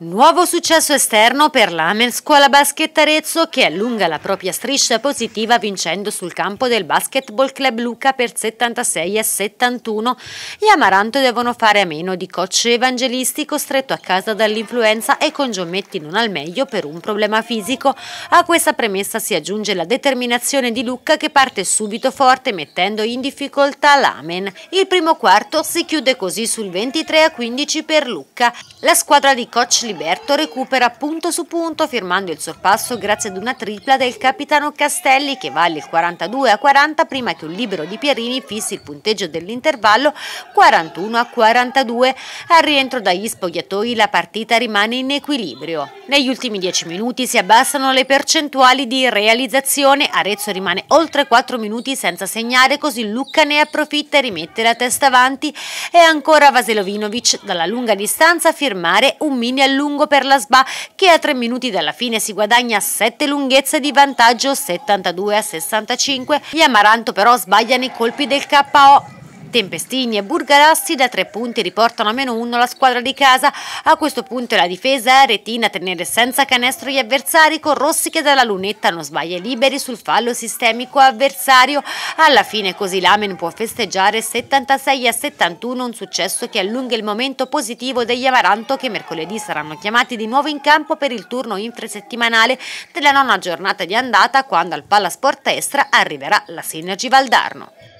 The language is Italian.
Nuovo successo esterno per l'Amen Scuola Basket Arezzo che allunga la propria striscia positiva vincendo sul campo del Basketball Club Luca per 76 a 71. Gli Amaranto devono fare a meno di coach evangelisti costretto a casa dall'influenza e con Giommetti non al meglio per un problema fisico. A questa premessa si aggiunge la determinazione di Lucca che parte subito forte mettendo in difficoltà l'Amen. Il primo quarto si chiude così sul 23 a 15 per Lucca. La squadra di coach Sliberto recupera punto su punto firmando il sorpasso grazie ad una tripla del capitano Castelli che vale il 42 a 40 prima che un libero di Pierini fissi il punteggio dell'intervallo 41 a 42. Al rientro dagli spogliatoi la partita rimane in equilibrio. Negli ultimi 10 minuti si abbassano le percentuali di realizzazione, Arezzo rimane oltre 4 minuti senza segnare così Lucca ne approfitta e rimette la testa avanti e ancora Vaselovinovic dalla lunga distanza a firmare un mini alloggio lungo per la SBA che a 3 minuti dalla fine si guadagna 7 lunghezze di vantaggio 72 a 65. Gli Amaranto però sbagliano i colpi del KO Tempestini e Burgarassi da tre punti riportano a meno uno la squadra di casa. A questo punto è la difesa retina a tenere senza canestro gli avversari con Rossi che dalla lunetta non sbaglia liberi sul fallo sistemico avversario. Alla fine così l'Amen può festeggiare 76 a 71 un successo che allunga il momento positivo degli Amaranto che mercoledì saranno chiamati di nuovo in campo per il turno infrasettimanale della nona giornata di andata quando al Palasport Estra arriverà la Sinergi Valdarno.